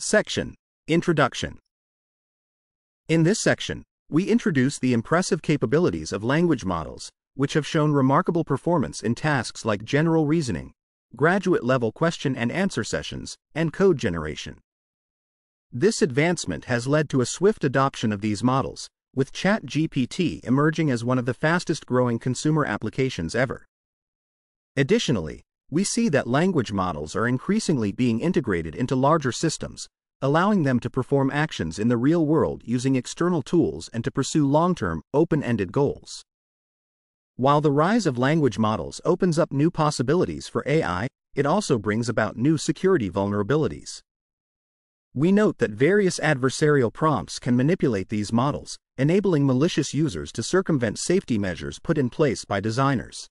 Section Introduction In this section, we introduce the impressive capabilities of language models, which have shown remarkable performance in tasks like general reasoning, graduate level question and answer sessions, and code generation. This advancement has led to a swift adoption of these models, with ChatGPT emerging as one of the fastest growing consumer applications ever. Additionally, we see that language models are increasingly being integrated into larger systems, allowing them to perform actions in the real world using external tools and to pursue long-term, open-ended goals. While the rise of language models opens up new possibilities for AI, it also brings about new security vulnerabilities. We note that various adversarial prompts can manipulate these models, enabling malicious users to circumvent safety measures put in place by designers.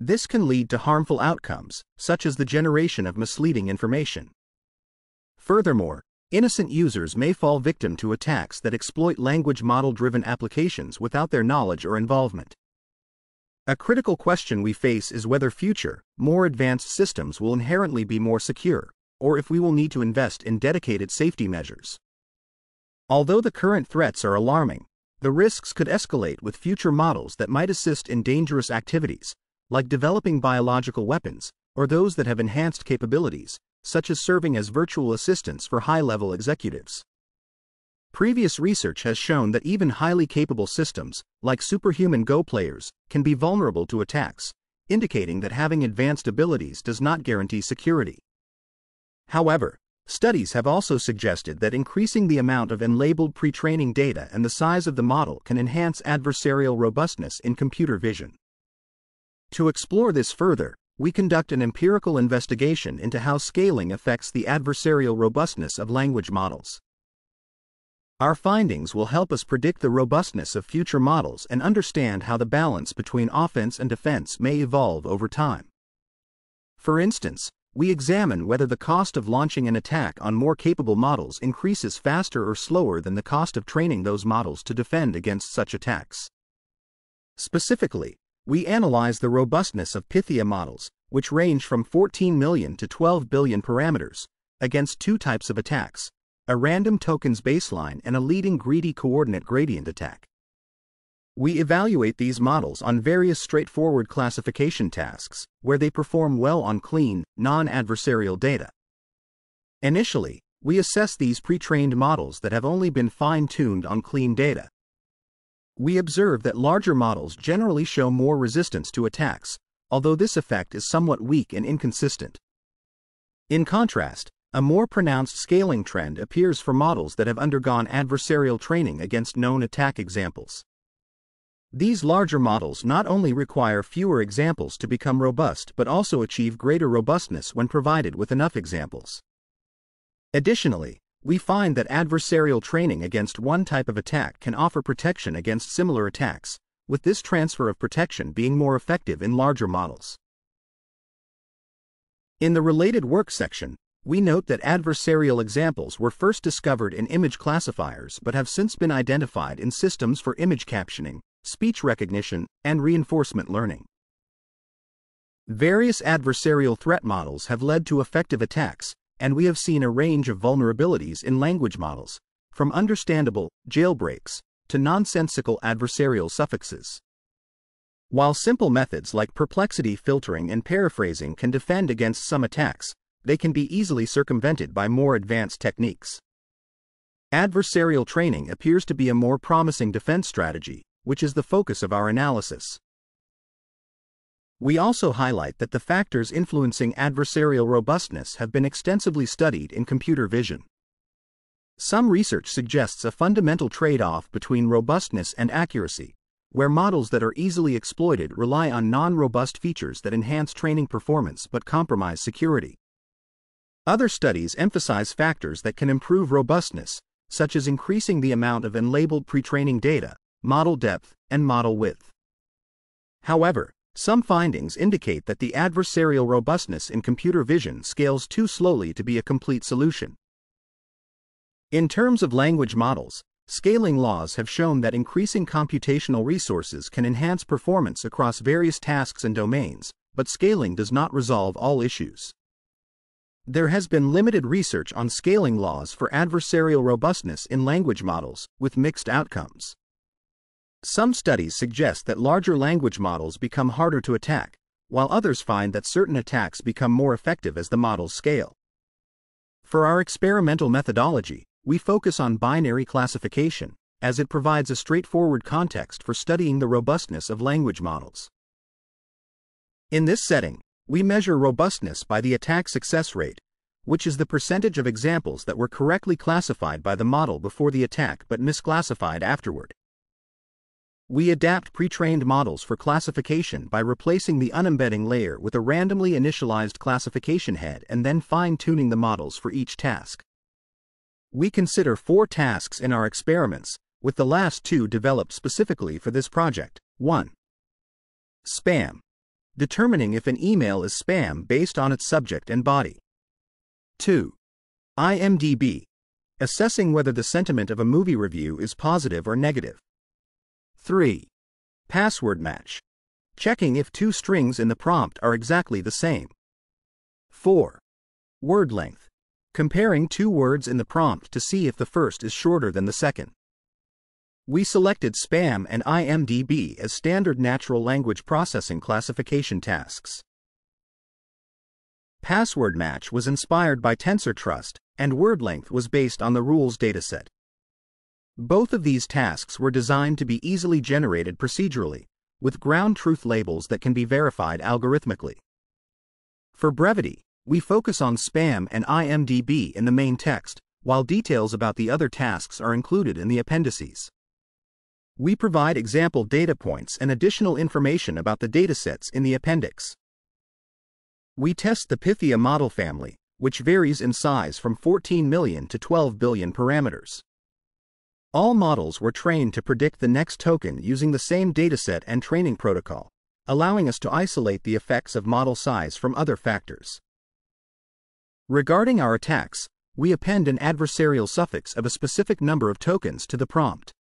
This can lead to harmful outcomes, such as the generation of misleading information. Furthermore, innocent users may fall victim to attacks that exploit language model-driven applications without their knowledge or involvement. A critical question we face is whether future, more advanced systems will inherently be more secure, or if we will need to invest in dedicated safety measures. Although the current threats are alarming, the risks could escalate with future models that might assist in dangerous activities, like developing biological weapons, or those that have enhanced capabilities, such as serving as virtual assistants for high-level executives. Previous research has shown that even highly capable systems, like superhuman Go players, can be vulnerable to attacks, indicating that having advanced abilities does not guarantee security. However, studies have also suggested that increasing the amount of unlabeled pre-training data and the size of the model can enhance adversarial robustness in computer vision. To explore this further, we conduct an empirical investigation into how scaling affects the adversarial robustness of language models. Our findings will help us predict the robustness of future models and understand how the balance between offense and defense may evolve over time. For instance, we examine whether the cost of launching an attack on more capable models increases faster or slower than the cost of training those models to defend against such attacks. Specifically, we analyze the robustness of Pythia models, which range from 14 million to 12 billion parameters, against two types of attacks, a random tokens baseline and a leading greedy coordinate gradient attack. We evaluate these models on various straightforward classification tasks, where they perform well on clean, non-adversarial data. Initially, we assess these pre-trained models that have only been fine-tuned on clean data, we observe that larger models generally show more resistance to attacks, although this effect is somewhat weak and inconsistent. In contrast, a more pronounced scaling trend appears for models that have undergone adversarial training against known attack examples. These larger models not only require fewer examples to become robust but also achieve greater robustness when provided with enough examples. Additionally, we find that adversarial training against one type of attack can offer protection against similar attacks, with this transfer of protection being more effective in larger models. In the related work section, we note that adversarial examples were first discovered in image classifiers but have since been identified in systems for image captioning, speech recognition, and reinforcement learning. Various adversarial threat models have led to effective attacks, and we have seen a range of vulnerabilities in language models, from understandable jailbreaks to nonsensical adversarial suffixes. While simple methods like perplexity filtering and paraphrasing can defend against some attacks, they can be easily circumvented by more advanced techniques. Adversarial training appears to be a more promising defense strategy, which is the focus of our analysis. We also highlight that the factors influencing adversarial robustness have been extensively studied in computer vision. Some research suggests a fundamental trade-off between robustness and accuracy, where models that are easily exploited rely on non-robust features that enhance training performance but compromise security. Other studies emphasize factors that can improve robustness, such as increasing the amount of unlabeled pre-training data, model depth, and model width. However, some findings indicate that the adversarial robustness in computer vision scales too slowly to be a complete solution. In terms of language models, scaling laws have shown that increasing computational resources can enhance performance across various tasks and domains, but scaling does not resolve all issues. There has been limited research on scaling laws for adversarial robustness in language models, with mixed outcomes. Some studies suggest that larger language models become harder to attack, while others find that certain attacks become more effective as the models scale. For our experimental methodology, we focus on binary classification, as it provides a straightforward context for studying the robustness of language models. In this setting, we measure robustness by the attack success rate, which is the percentage of examples that were correctly classified by the model before the attack but misclassified afterward. We adapt pre-trained models for classification by replacing the unembedding layer with a randomly initialized classification head and then fine-tuning the models for each task. We consider four tasks in our experiments, with the last two developed specifically for this project. 1. Spam. Determining if an email is spam based on its subject and body. 2. IMDb. Assessing whether the sentiment of a movie review is positive or negative. 3. Password match. Checking if two strings in the prompt are exactly the same. 4. Word length. Comparing two words in the prompt to see if the first is shorter than the second. We selected SPAM and IMDB as standard natural language processing classification tasks. Password match was inspired by TensorTrust, and word length was based on the rules dataset. Both of these tasks were designed to be easily generated procedurally, with ground truth labels that can be verified algorithmically. For brevity, we focus on SPAM and IMDB in the main text, while details about the other tasks are included in the appendices. We provide example data points and additional information about the datasets in the appendix. We test the Pythia model family, which varies in size from 14 million to 12 billion parameters. All models were trained to predict the next token using the same dataset and training protocol, allowing us to isolate the effects of model size from other factors. Regarding our attacks, we append an adversarial suffix of a specific number of tokens to the prompt.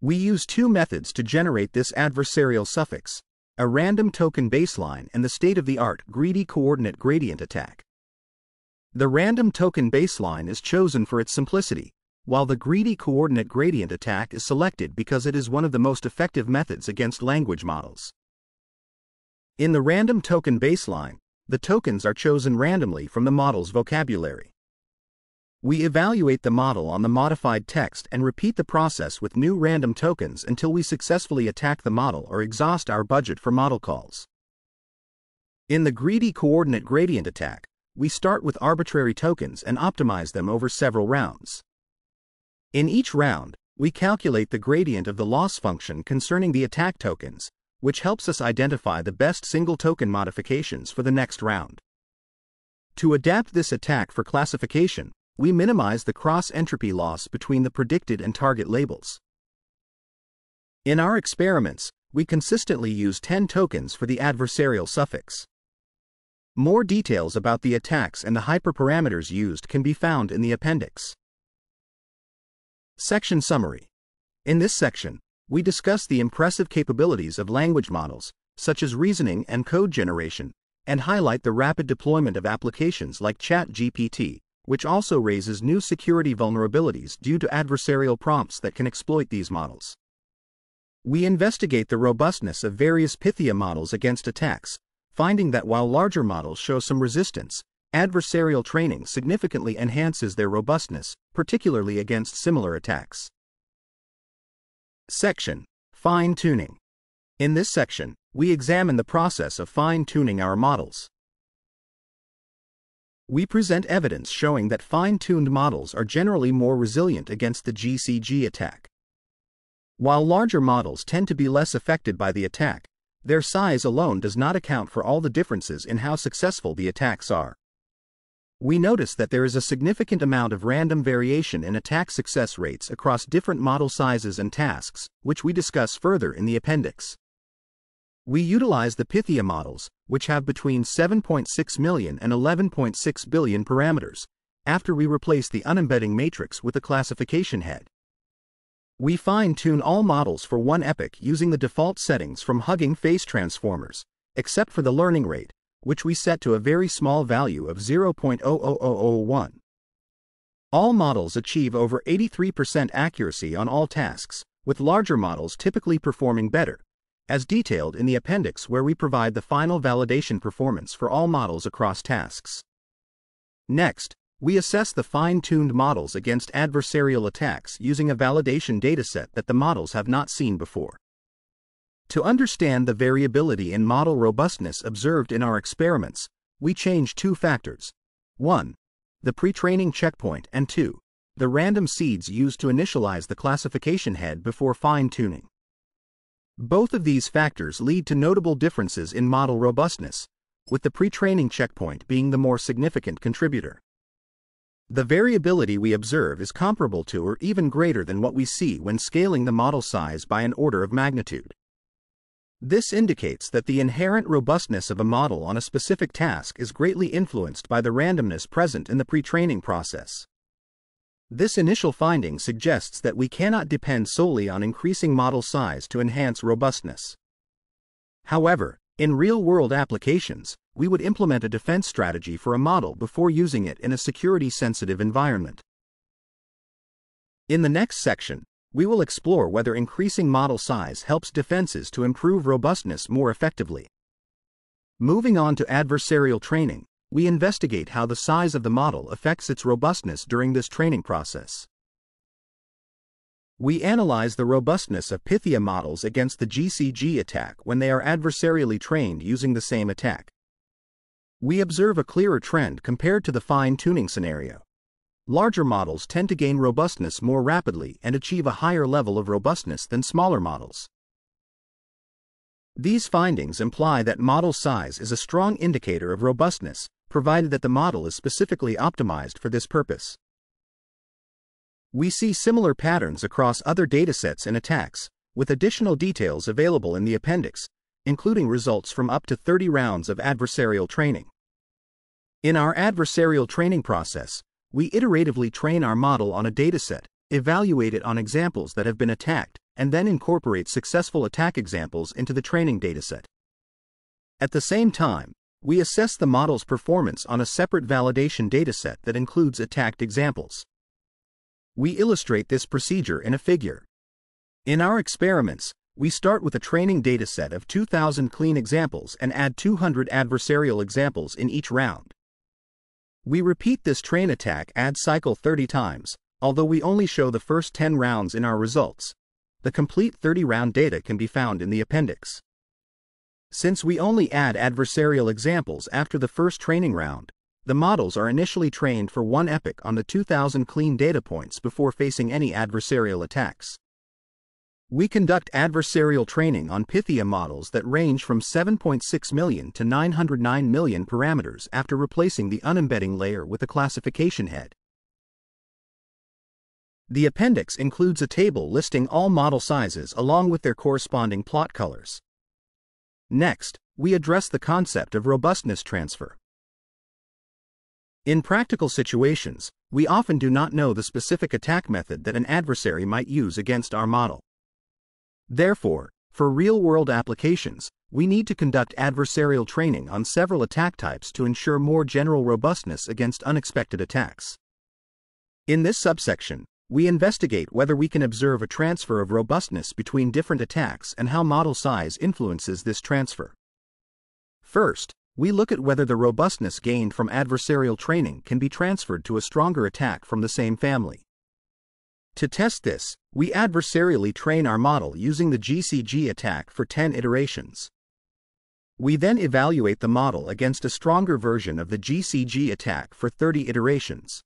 We use two methods to generate this adversarial suffix, a random token baseline and the state-of-the-art greedy coordinate gradient attack. The random token baseline is chosen for its simplicity, while the greedy coordinate gradient attack is selected because it is one of the most effective methods against language models. In the random token baseline, the tokens are chosen randomly from the model's vocabulary. We evaluate the model on the modified text and repeat the process with new random tokens until we successfully attack the model or exhaust our budget for model calls. In the greedy coordinate gradient attack, we start with arbitrary tokens and optimize them over several rounds. In each round, we calculate the gradient of the loss function concerning the attack tokens, which helps us identify the best single token modifications for the next round. To adapt this attack for classification, we minimize the cross-entropy loss between the predicted and target labels. In our experiments, we consistently use 10 tokens for the adversarial suffix. More details about the attacks and the hyperparameters used can be found in the appendix. Section Summary In this section, we discuss the impressive capabilities of language models, such as reasoning and code generation, and highlight the rapid deployment of applications like ChatGPT, which also raises new security vulnerabilities due to adversarial prompts that can exploit these models. We investigate the robustness of various Pythia models against attacks, finding that while larger models show some resistance, Adversarial training significantly enhances their robustness, particularly against similar attacks. Section Fine Tuning In this section, we examine the process of fine tuning our models. We present evidence showing that fine tuned models are generally more resilient against the GCG attack. While larger models tend to be less affected by the attack, their size alone does not account for all the differences in how successful the attacks are we notice that there is a significant amount of random variation in attack success rates across different model sizes and tasks, which we discuss further in the appendix. We utilize the Pythia models, which have between 7.6 million and 11.6 billion parameters, after we replace the unembedding matrix with a classification head. We fine-tune all models for one epoch using the default settings from Hugging Face Transformers, except for the learning rate, which we set to a very small value of 0.00001. All models achieve over 83% accuracy on all tasks, with larger models typically performing better, as detailed in the appendix where we provide the final validation performance for all models across tasks. Next, we assess the fine-tuned models against adversarial attacks using a validation dataset that the models have not seen before. To understand the variability in model robustness observed in our experiments, we change two factors. 1. The pre-training checkpoint and 2. The random seeds used to initialize the classification head before fine-tuning. Both of these factors lead to notable differences in model robustness, with the pre-training checkpoint being the more significant contributor. The variability we observe is comparable to or even greater than what we see when scaling the model size by an order of magnitude. This indicates that the inherent robustness of a model on a specific task is greatly influenced by the randomness present in the pre-training process. This initial finding suggests that we cannot depend solely on increasing model size to enhance robustness. However, in real-world applications, we would implement a defense strategy for a model before using it in a security-sensitive environment. In the next section, we will explore whether increasing model size helps defenses to improve robustness more effectively. Moving on to adversarial training, we investigate how the size of the model affects its robustness during this training process. We analyze the robustness of Pythia models against the GCG attack when they are adversarially trained using the same attack. We observe a clearer trend compared to the fine-tuning scenario. Larger models tend to gain robustness more rapidly and achieve a higher level of robustness than smaller models. These findings imply that model size is a strong indicator of robustness, provided that the model is specifically optimized for this purpose. We see similar patterns across other datasets and attacks, with additional details available in the appendix, including results from up to 30 rounds of adversarial training. In our adversarial training process, we iteratively train our model on a dataset, evaluate it on examples that have been attacked, and then incorporate successful attack examples into the training dataset. At the same time, we assess the model's performance on a separate validation dataset that includes attacked examples. We illustrate this procedure in a figure. In our experiments, we start with a training dataset of 2,000 clean examples and add 200 adversarial examples in each round. We repeat this train attack ad cycle 30 times, although we only show the first 10 rounds in our results. The complete 30-round data can be found in the appendix. Since we only add adversarial examples after the first training round, the models are initially trained for one epoch on the 2000 clean data points before facing any adversarial attacks. We conduct adversarial training on Pythia models that range from 7.6 million to 909 million parameters after replacing the unembedding layer with a classification head. The appendix includes a table listing all model sizes along with their corresponding plot colors. Next, we address the concept of robustness transfer. In practical situations, we often do not know the specific attack method that an adversary might use against our model. Therefore, for real-world applications, we need to conduct adversarial training on several attack types to ensure more general robustness against unexpected attacks. In this subsection, we investigate whether we can observe a transfer of robustness between different attacks and how model size influences this transfer. First, we look at whether the robustness gained from adversarial training can be transferred to a stronger attack from the same family. To test this, we adversarially train our model using the GCG attack for 10 iterations. We then evaluate the model against a stronger version of the GCG attack for 30 iterations.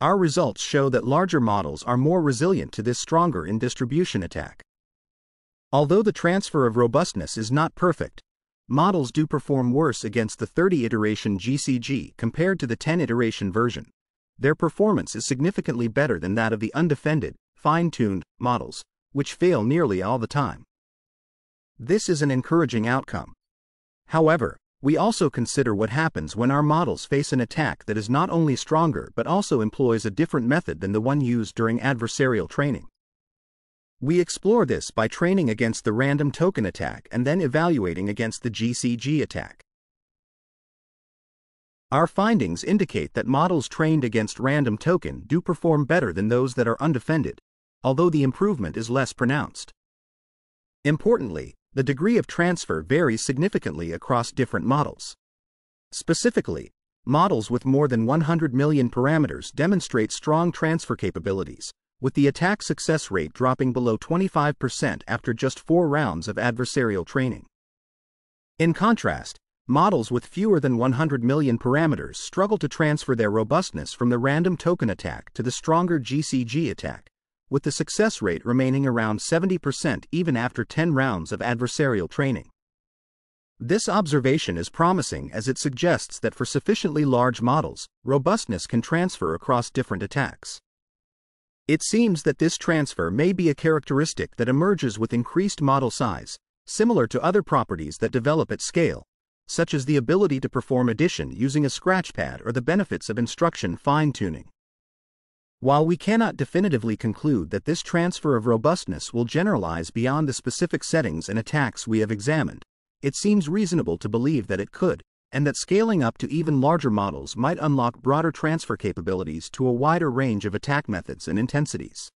Our results show that larger models are more resilient to this stronger in distribution attack. Although the transfer of robustness is not perfect, models do perform worse against the 30 iteration GCG compared to the 10 iteration version their performance is significantly better than that of the undefended, fine-tuned models, which fail nearly all the time. This is an encouraging outcome. However, we also consider what happens when our models face an attack that is not only stronger but also employs a different method than the one used during adversarial training. We explore this by training against the random token attack and then evaluating against the GCG attack. Our findings indicate that models trained against random token do perform better than those that are undefended, although the improvement is less pronounced. Importantly, the degree of transfer varies significantly across different models. Specifically, models with more than 100 million parameters demonstrate strong transfer capabilities, with the attack success rate dropping below 25% after just four rounds of adversarial training. In contrast, models with fewer than 100 million parameters struggle to transfer their robustness from the random token attack to the stronger GCG attack, with the success rate remaining around 70% even after 10 rounds of adversarial training. This observation is promising as it suggests that for sufficiently large models, robustness can transfer across different attacks. It seems that this transfer may be a characteristic that emerges with increased model size, similar to other properties that develop at scale, such as the ability to perform addition using a scratchpad or the benefits of instruction fine-tuning. While we cannot definitively conclude that this transfer of robustness will generalize beyond the specific settings and attacks we have examined, it seems reasonable to believe that it could, and that scaling up to even larger models might unlock broader transfer capabilities to a wider range of attack methods and intensities.